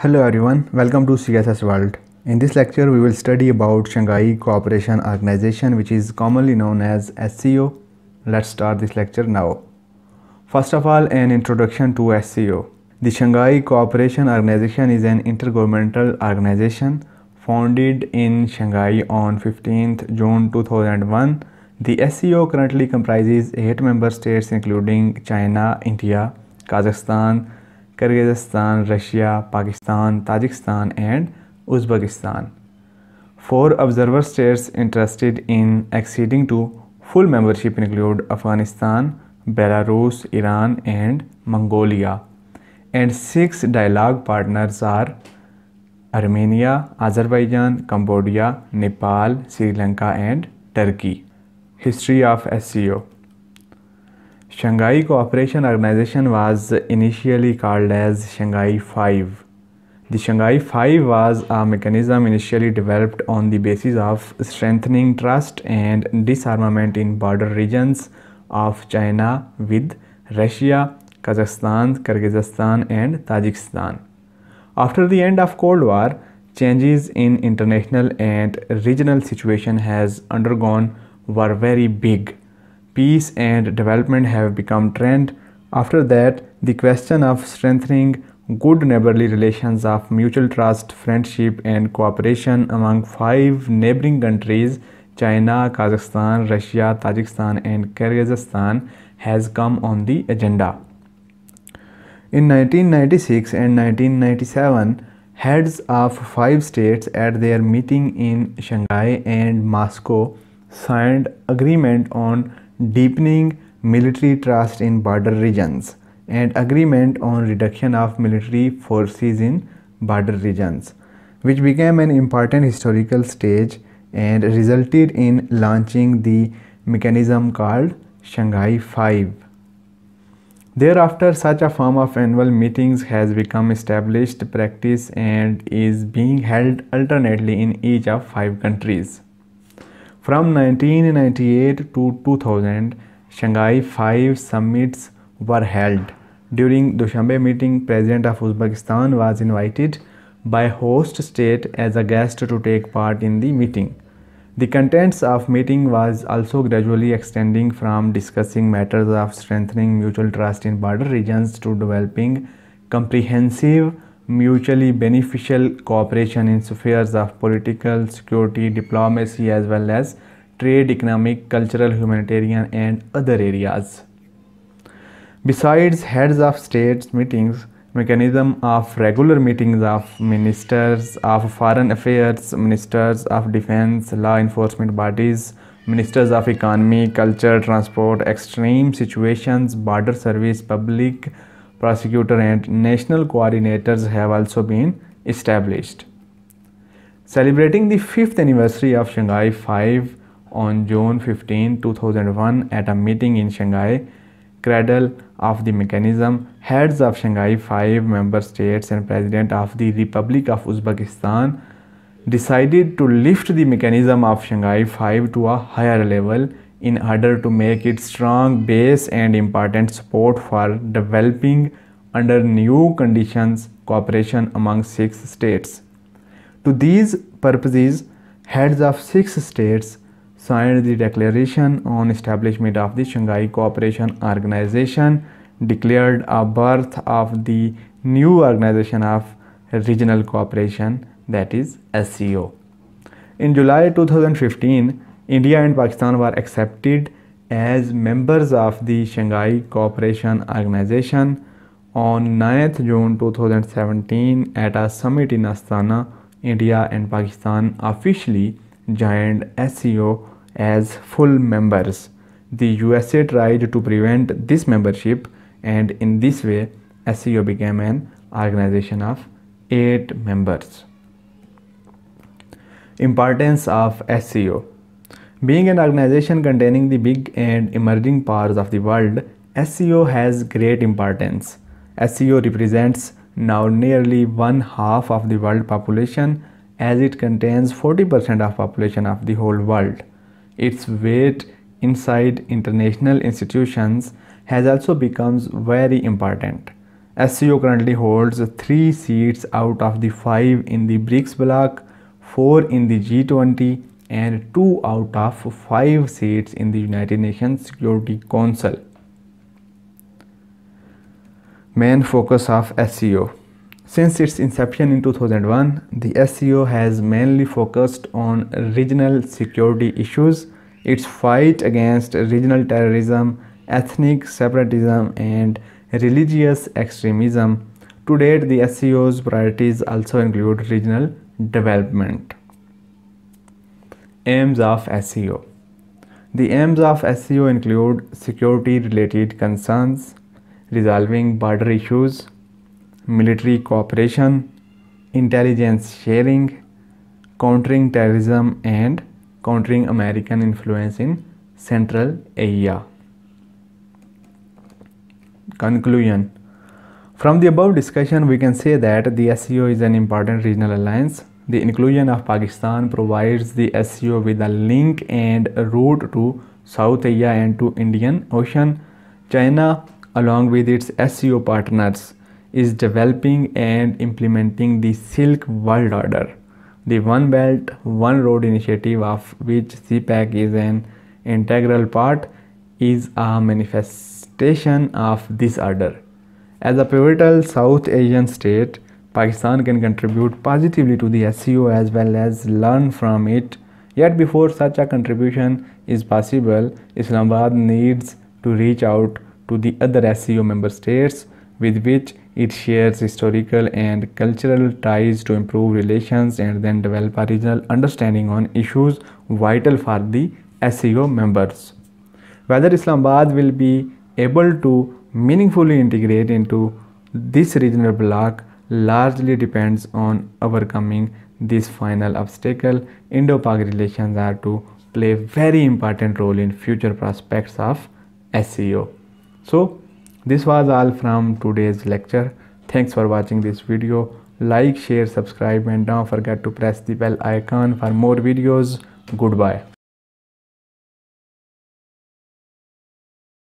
Hello everyone, welcome to CSS World. In this lecture, we will study about Shanghai Cooperation Organization which is commonly known as SCO. Let's start this lecture now. First of all, an introduction to SCO. The Shanghai Cooperation Organization is an intergovernmental organization founded in Shanghai on 15th June 2001. The SCO currently comprises 8 member states including China, India, Kazakhstan, Kyrgyzstan Russia Pakistan Tajikistan and Uzbekistan four observer states interested in exceeding to full membership include Afghanistan Belarus Iran and Mongolia and six dialogue partners are Armenia Azerbaijan Cambodia Nepal Sri Lanka and Turkey history of S Shanghai Cooperation Organization was initially called as Shanghai 5. The Shanghai 5 was a mechanism initially developed on the basis of strengthening trust and disarmament in border regions of China with Russia, Kazakhstan, Kyrgyzstan and Tajikistan. After the end of Cold War, changes in international and regional situation has undergone were very big peace and development have become trend. After that, the question of strengthening good neighborly relations of mutual trust, friendship and cooperation among five neighboring countries China, Kazakhstan, Russia, Tajikistan and Kyrgyzstan has come on the agenda. In 1996 and 1997, heads of five states at their meeting in Shanghai and Moscow signed agreement on deepening military trust in border regions, and agreement on reduction of military forces in border regions, which became an important historical stage and resulted in launching the mechanism called Shanghai 5. Thereafter, such a form of annual meetings has become established practice and is being held alternately in each of five countries. From 1998 to 2000, Shanghai 5 summits were held. During Dushanbe meeting, President of Uzbekistan was invited by host state as a guest to take part in the meeting. The contents of meeting was also gradually extending from discussing matters of strengthening mutual trust in border regions to developing comprehensive mutually beneficial cooperation in spheres of political, security, diplomacy as well as trade, economic, cultural, humanitarian and other areas. Besides heads of states meetings, mechanism of regular meetings of ministers of foreign affairs, ministers of defense, law enforcement bodies, ministers of economy, culture, transport, extreme situations, border service, public prosecutor and national coordinators have also been established. Celebrating the 5th anniversary of Shanghai 5 on June 15, 2001 at a meeting in Shanghai, cradle of the mechanism, heads of Shanghai 5 member states and president of the Republic of Uzbekistan decided to lift the mechanism of Shanghai 5 to a higher level in order to make it strong base and important support for developing under new conditions cooperation among six states. To these purposes, heads of six states signed the Declaration on Establishment of the Shanghai Cooperation Organization, declared a birth of the new organization of regional cooperation that is SCO. In July 2015, India and Pakistan were accepted as members of the Shanghai Cooperation Organization on 9th June 2017 at a summit in Astana, India and Pakistan officially joined SEO as full members. The USA tried to prevent this membership and in this way SEO became an organization of 8 members. Importance of SEO being an organization containing the big and emerging powers of the world, SEO has great importance. SEO represents now nearly one half of the world population as it contains 40% of population of the whole world. Its weight inside international institutions has also becomes very important. SEO currently holds 3 seats out of the 5 in the BRICS bloc, 4 in the G20 and 2 out of 5 seats in the United Nations Security Council. Main focus of SEO Since its inception in 2001, the SEO has mainly focused on regional security issues, its fight against regional terrorism, ethnic separatism, and religious extremism. To date, the SEO's priorities also include regional development. Aims of SEO The aims of SEO include security related concerns, resolving border issues, military cooperation, intelligence sharing, countering terrorism, and countering American influence in Central Asia. Conclusion From the above discussion, we can say that the SEO is an important regional alliance the inclusion of Pakistan provides the SEO with a link and a route to South Asia and to Indian Ocean. China, along with its SEO partners, is developing and implementing the Silk World Order, the One Belt, One Road initiative of which CPAC is an integral part, is a manifestation of this order. As a pivotal South Asian state, Pakistan can contribute positively to the SEO as well as learn from it. Yet before such a contribution is possible, Islamabad needs to reach out to the other SEO member states with which it shares historical and cultural ties to improve relations and then develop a regional understanding on issues vital for the SEO members. Whether Islamabad will be able to meaningfully integrate into this regional bloc largely depends on overcoming this final obstacle. Indo-Pak relations are to play very important role in future prospects of SEO. So this was all from today's lecture. Thanks for watching this video. Like, share, subscribe and don't forget to press the bell icon for more videos. Goodbye.